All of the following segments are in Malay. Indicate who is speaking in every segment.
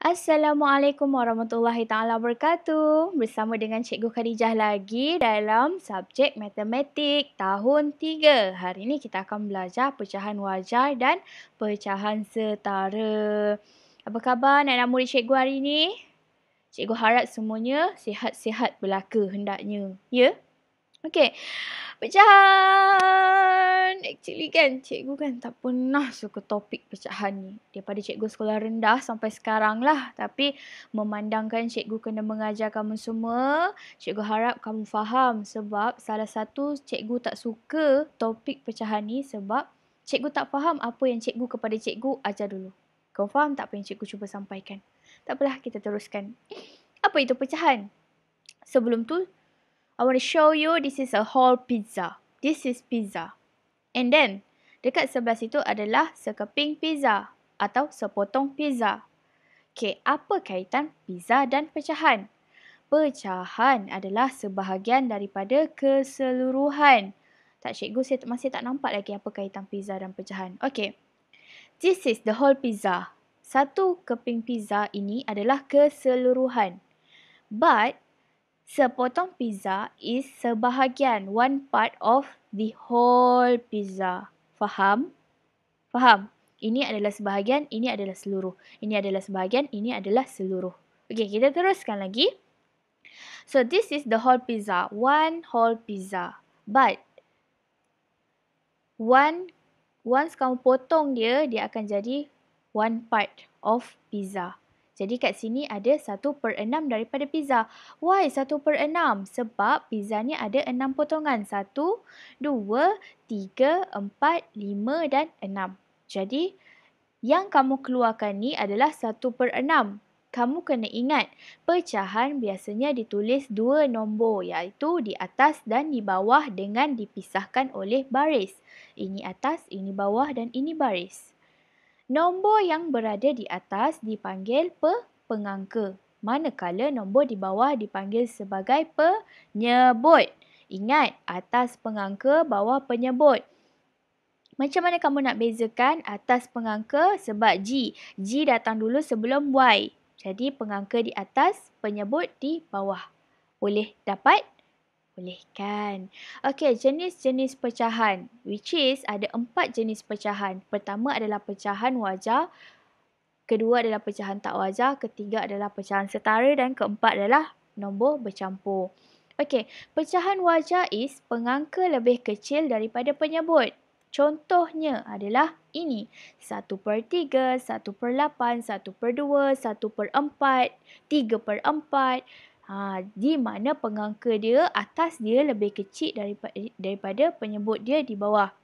Speaker 1: Assalamualaikum warahmatullahi taala wabarakatuh. Bersama dengan Cikgu Khadijah lagi dalam subjek matematik tahun 3. Hari ini kita akan belajar pecahan wajar dan pecahan setara. Apa khabar anak-anak murid cikgu hari ini? Cikgu harap semuanya sihat-sihat belaka hendaknya. Ya? Yeah? Okay. Pecahan. Actually kan, cikgu kan tak pernah suka topik pecahan ni. Daripada cikgu sekolah rendah sampai sekarang lah. Tapi memandangkan cikgu kena mengajar kamu semua, cikgu harap kamu faham. Sebab salah satu cikgu tak suka topik pecahan ni sebab cikgu tak faham apa yang cikgu kepada cikgu ajar dulu. Kau faham tak apa yang cikgu cuba sampaikan? Tak apalah, kita teruskan. Apa itu pecahan? Sebelum tu, I want to show you this is a whole pizza. This is pizza. And then, dekat sebelah situ adalah sekeping pizza atau sepotong pizza. Okay, apa kaitan pizza dan pecahan? Pecahan adalah sebahagian daripada keseluruhan. Tak cikgu, saya masih tak nampak lagi apa kaitan pizza dan pecahan. Okay, this is the whole pizza. Satu keping pizza ini adalah keseluruhan. But, Sepotong pizza is sebahagian, one part of the whole pizza. Faham? Faham? Ini adalah sebahagian, ini adalah seluruh. Ini adalah sebahagian, ini adalah seluruh. Okey, kita teruskan lagi. So, this is the whole pizza. One whole pizza. But, one, once kamu potong dia, dia akan jadi one part of pizza. Jadi kat sini ada 1 per 6 daripada pizza. Why 1 per 6? Sebab pizza ni ada 6 potongan. 1, 2, 3, 4, 5 dan 6. Jadi yang kamu keluarkan ni adalah 1 per 6. Kamu kena ingat, pecahan biasanya ditulis dua nombor iaitu di atas dan di bawah dengan dipisahkan oleh baris. Ini atas, ini bawah dan ini baris. Nombor yang berada di atas dipanggil pe-pengangka, manakala nombor di bawah dipanggil sebagai penyebut. Ingat, atas pengangka, bawah penyebut. Macam mana kamu nak bezakan atas pengangka sebab G? G datang dulu sebelum Y. Jadi pengangka di atas, penyebut di bawah. Boleh dapat? boleh kan? Okey, jenis-jenis pecahan. Which is ada empat jenis pecahan. Pertama adalah pecahan wajar. Kedua adalah pecahan tak wajar. Ketiga adalah pecahan setara. Dan keempat adalah nombor bercampur. Okey, pecahan wajar is pengangka lebih kecil daripada penyebut. Contohnya adalah ini. 1 per 3, 1 per 8, 1 per 2, 1 per 4, 3 per 4, ha, di mana pengangka dia atas dia lebih kecil daripada, daripada penyebut dia di bawah.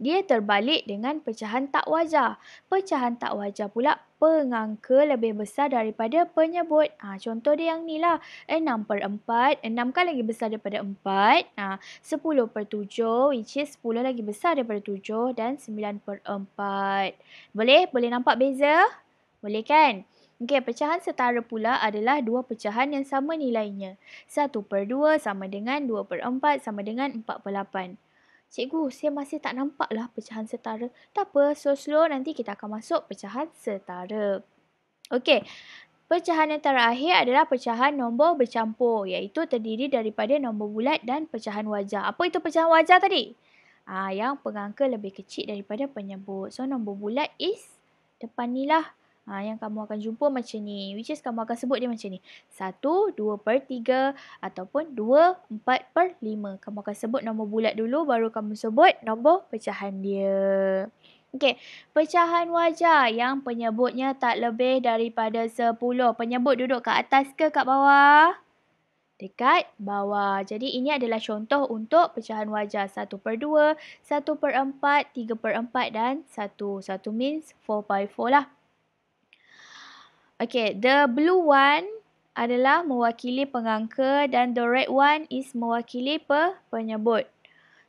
Speaker 1: Dia terbalik dengan pecahan tak wajar. Pecahan tak wajar pula pengangka lebih besar daripada penyebut. Ha, contoh dia yang ni lah. 6 per 4. 6 kan lagi besar daripada 4. Ha, 10 per 7. Which is 10 lagi besar daripada 7. Dan 9 per 4. Boleh? Boleh nampak beza? Boleh kan? Okey, pecahan setara pula adalah dua pecahan yang sama nilainya. 1 per 2 sama dengan 2 per 4 sama dengan 4 per 8. Cikgu, saya masih tak nampak lah pecahan setara. Tak apa, slow-slow nanti kita akan masuk pecahan setara. Okey, pecahan yang terakhir adalah pecahan nombor bercampur iaitu terdiri daripada nombor bulat dan pecahan wajah. Apa itu pecahan wajah tadi? Ah, yang pengangka lebih kecil daripada penyebut. So, nombor bulat is depan nilah 0. Ha, yang kamu akan jumpa macam ni. Which is kamu akan sebut dia macam ni. 1, 2 per 3 ataupun 2, 4 per 5. Kamu akan sebut nombor bulat dulu baru kamu sebut nombor pecahan dia. Okey, pecahan wajah yang penyebutnya tak lebih daripada 10. Penyebut duduk kat atas ke kat bawah? Dekat bawah. Jadi ini adalah contoh untuk pecahan wajah 1 per 2, 1 per 4, 3 per 4 dan 1. 1 means 4 by 4 lah. Okay, the blue one adalah mewakili pengangka dan the red one is mewakili pe penyebut.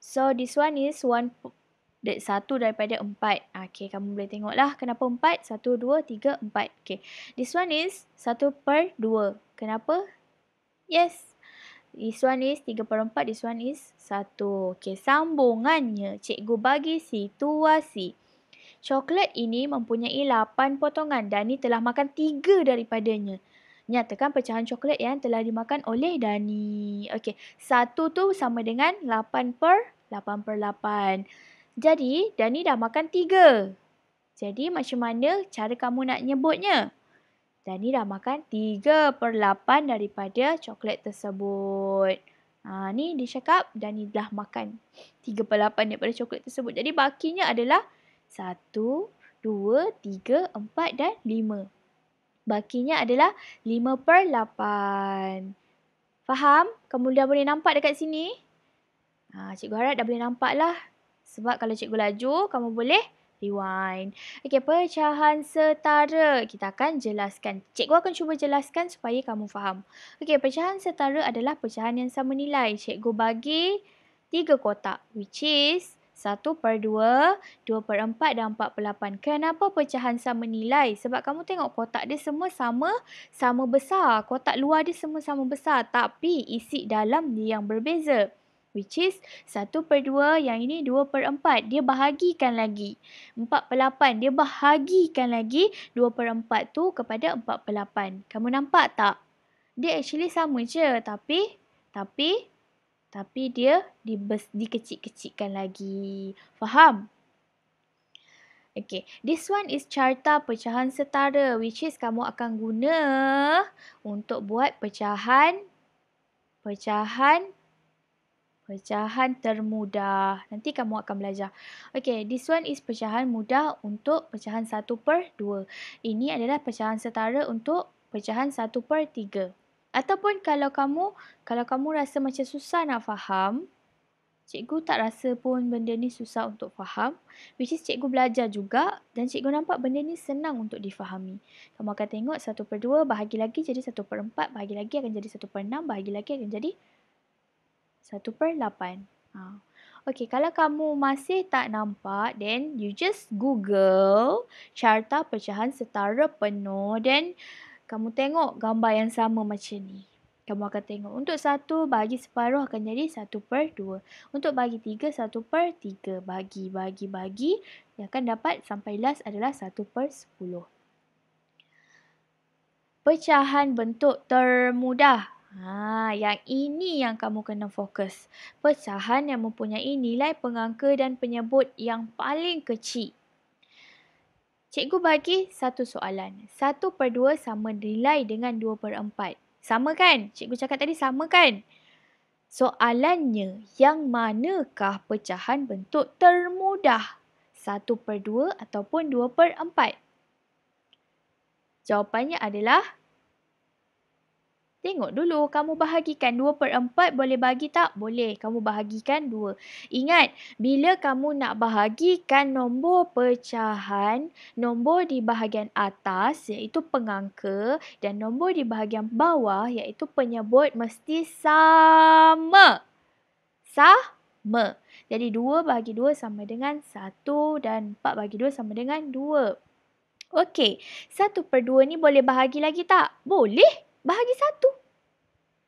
Speaker 1: So, this one is one satu daripada empat. Ah, okay, kamu boleh tengoklah kenapa empat. Satu, dua, tiga, empat. Okay, this one is satu per dua. Kenapa? Yes. This one is tiga per empat. This one is satu. Okay, sambungannya. Cikgu bagi situasi. Coklat ini mempunyai 8 potongan. Dani telah makan 3 daripadanya. Nyatakan pecahan coklat yang telah dimakan oleh Dani. Okey, satu tu sama dengan 8 per 8 per 8. Jadi, Dani dah makan 3. Jadi, macam mana cara kamu nak nyebutnya? Dani dah makan 3 per 8 daripada coklat tersebut. Ha, ni dia cakap Dani dah makan 3 per 8 daripada coklat tersebut. Jadi, bakinya adalah satu, dua, tiga, empat dan lima. Bakinya adalah lima per lapan. Faham? Kamu dah boleh nampak dekat sini? Ha, cikgu harap dah boleh nampak lah. Sebab kalau cikgu laju, kamu boleh rewind. Okey, pecahan setara. Kita akan jelaskan. Cikgu akan cuba jelaskan supaya kamu faham. Okey, pecahan setara adalah pecahan yang sama nilai. Cikgu bagi tiga kotak. Which is 1 per 2, 2 per 4 dan 4 per 8. Kenapa pecahan sama nilai? Sebab kamu tengok kotak dia semua sama, sama besar. Kotak luar dia semua sama besar. Tapi isi dalam dia yang berbeza. Which is 1 per 2, yang ini 2 per 4. Dia bahagikan lagi. 4 per 8, dia bahagikan lagi 2 per 4 tu kepada 4 per 8. Kamu nampak tak? Dia actually sama je, tapi, tapi, tapi dia dibes, dikecik-kecikkan lagi. Faham? Okay, this one is carta pecahan setara which is kamu akan guna untuk buat pecahan pecahan pecahan termudah. Nanti kamu akan belajar. Okay, this one is pecahan mudah untuk pecahan 1 per 2. Ini adalah pecahan setara untuk pecahan 1 per 3. Ataupun kalau kamu kalau kamu rasa macam susah nak faham, cikgu tak rasa pun benda ni susah untuk faham, which is cikgu belajar juga dan cikgu nampak benda ni senang untuk difahami. Kamu akan tengok 1 per 2 bahagi lagi jadi 1 per 4, bahagi lagi akan jadi 1 per 6, bahagi lagi akan jadi 1 per 8. Ha. Okay, kalau kamu masih tak nampak, then you just google carta pecahan setara penuh. Then, kamu tengok gambar yang sama macam ni. Kamu akan tengok untuk satu bagi separuh akan jadi satu per dua. Untuk bagi tiga satu per tiga. Bagi, bagi, bagi. Yang akan dapat sampai last adalah satu per sepuluh. Pecahan bentuk termudah. Ha, yang ini yang kamu kena fokus. Pecahan yang mempunyai nilai pengangka dan penyebut yang paling kecil. Cikgu bagi satu soalan. Satu per dua sama nilai dengan dua per empat. Sama kan? Cikgu cakap tadi sama kan? Soalannya, yang manakah pecahan bentuk termudah? Satu per dua ataupun dua per empat? Jawapannya adalah Tengok dulu kamu bahagikan 2 per 4 boleh bagi tak? Boleh. Kamu bahagikan 2. Ingat, bila kamu nak bahagikan nombor pecahan, nombor di bahagian atas iaitu pengangka dan nombor di bahagian bawah iaitu penyebut mesti sama. Sama. Jadi 2 bagi 2 sama dengan 1 dan 4 bagi 2 sama dengan 2. Okey, 1 per 2 ni boleh bahagi lagi tak? Boleh. Bahagi 1.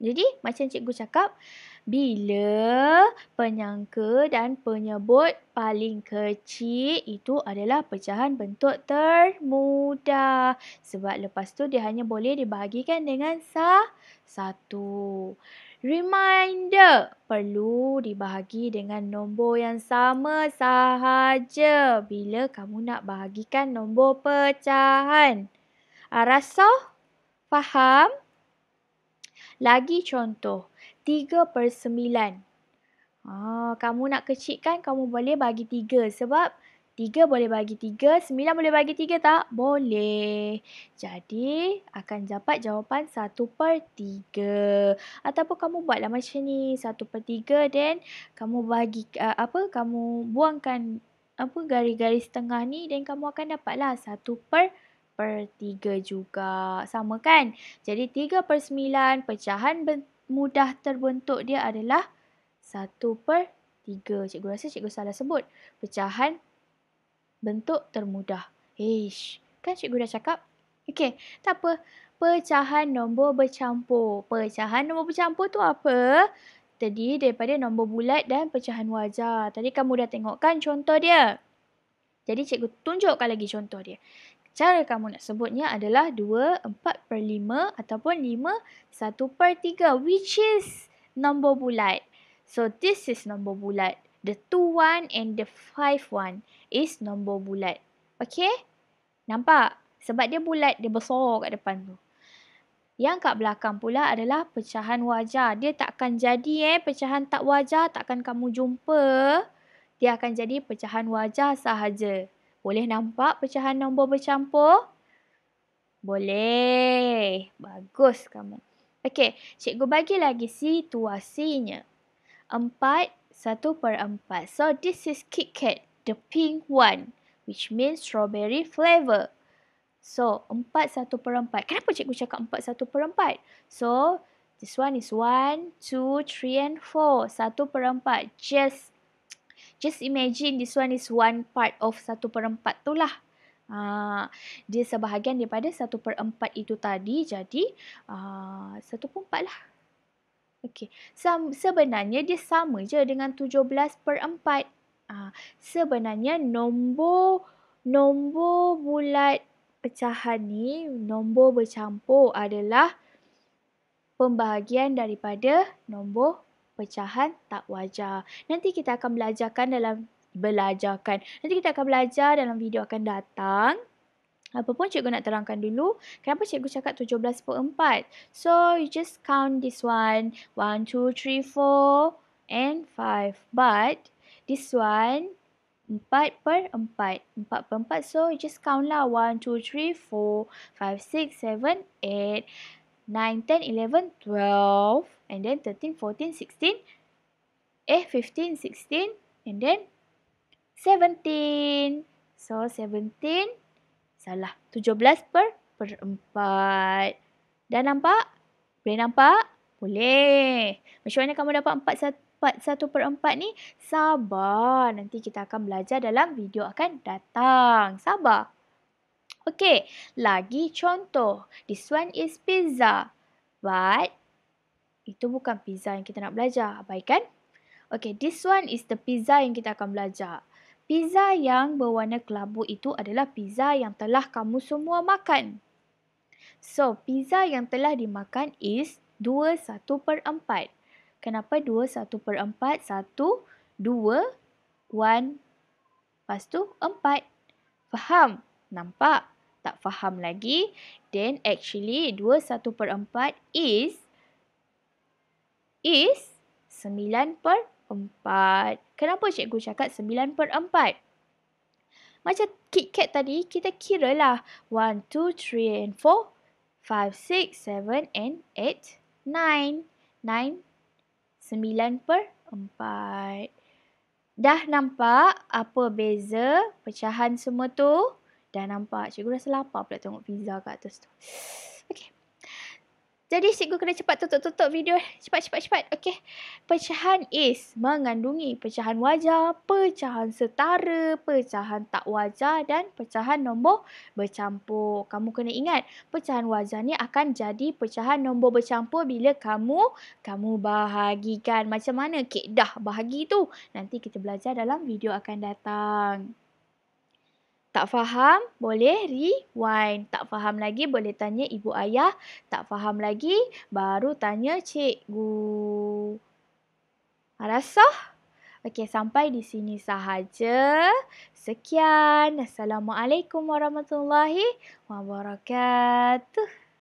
Speaker 1: Jadi macam cikgu cakap, bila penyangka dan penyebut paling kecil itu adalah pecahan bentuk termudah. Sebab lepas tu dia hanya boleh dibahagikan dengan sah satu. Reminder perlu dibahagi dengan nombor yang sama sahaja bila kamu nak bahagikan nombor pecahan. Arasoh? Faham? Lagi contoh, 3 per 9. Ah, kamu nak kecilkan, kamu boleh bagi 3 sebab 3 boleh bagi 3, 9 boleh bagi 3 tak? Boleh. Jadi, akan dapat jawapan 1 per 3. Ataupun kamu buatlah macam ni, 1 per 3 then kamu bagi uh, apa? Kamu buangkan apa garis-garis tengah ni dan kamu akan dapatlah 1 per per 3 juga. Sama kan? Jadi 3 per 9 pecahan mudah terbentuk dia adalah 1 per 3. Cikgu rasa cikgu salah sebut. Pecahan bentuk termudah. Ish, kan cikgu dah cakap? Okey, tak apa. Pecahan nombor bercampur. Pecahan nombor bercampur tu apa? Tadi daripada nombor bulat dan pecahan wajar. Tadi kamu dah tengok kan contoh dia. Jadi cikgu tunjukkan lagi contoh dia. Cara kamu nak sebutnya adalah 2 per 5 ataupun 5 1 per 3 which is nombor bulat. So this is nombor bulat. The 2 one and the 5 one is nombor bulat. Okay? Nampak? Sebab dia bulat, dia besar kat depan tu. Yang kat belakang pula adalah pecahan wajar. Dia takkan jadi eh, pecahan tak wajar takkan kamu jumpa. Dia akan jadi pecahan wajar sahaja. Boleh nampak pecahan nombor bercampur? Boleh. Bagus kamu. Okey, cikgu bagi lagi situasinya. empat satu per empat So, this is Kit Kat, the pink one. Which means strawberry flavour So, empat satu per empat Kenapa cikgu cakap empat satu per empat So, this one is one two three and four satu per empat Just just imagine this one is one part of satu per empat tu lah. Uh, dia sebahagian daripada satu per empat itu tadi. Jadi, ah, satu uh, empat lah. Okay. Sam, sebenarnya dia sama je dengan tujuh belas per empat. Ah, sebenarnya nombor nombor bulat pecahan ni, nombor bercampur adalah pembahagian daripada nombor pecahan tak wajar. Nanti kita akan belajarkan dalam belajarkan. Nanti kita akan belajar dalam video akan datang. Apa pun cikgu nak terangkan dulu, kenapa cikgu cakap 17.4? So, you just count this one. 1, 2, 3, 4 and 5. But, this one 4 per 4. 4 per 4. So, you just count lah. 1, 2, 3, 4, 5, 6, 7, 8. 9, 10, 11, 12, and then 13, 14, 16, eh, 15, 16, and then 17. So, 17, salah, 17 per, per 4. Dah nampak? Boleh nampak? Boleh. Macam mana kamu dapat 4, 4, 1 per 4 ni? Sabar, nanti kita akan belajar dalam video akan datang. Sabar. Okay, lagi contoh. This one is pizza. But, itu bukan pizza yang kita nak belajar. Abaikan. Okay, this one is the pizza yang kita akan belajar. Pizza yang berwarna kelabu itu adalah pizza yang telah kamu semua makan. So, pizza yang telah dimakan is 2 satu per empat. Kenapa 2 satu per empat? Satu, dua, one, lepas tu empat. Faham? Nampak? tak faham lagi, then actually 21 per 4 is is 9 per 4. Kenapa cikgu cakap 9 per 4? Macam Kit Kat tadi, kita kira lah 1, 2, 3 and 4, 5, 6, 7 and 8, 9. 9, 9 per 4. Dah nampak apa beza pecahan semua tu? Dah nampak cikgu rasa lapar pula tengok pizza kat atas tu. Okay. Jadi cikgu kena cepat tutup-tutup video. Cepat, cepat, cepat. Okay. Pecahan is mengandungi pecahan wajar, pecahan setara, pecahan tak wajar dan pecahan nombor bercampur. Kamu kena ingat pecahan wajar ni akan jadi pecahan nombor bercampur bila kamu kamu bahagikan. Macam mana kek dah bahagi tu? Nanti kita belajar dalam video akan datang. Tak faham, boleh rewind. Tak faham lagi, boleh tanya ibu ayah. Tak faham lagi, baru tanya cikgu. Arasah? Okey, sampai di sini sahaja. Sekian. Assalamualaikum warahmatullahi wabarakatuh.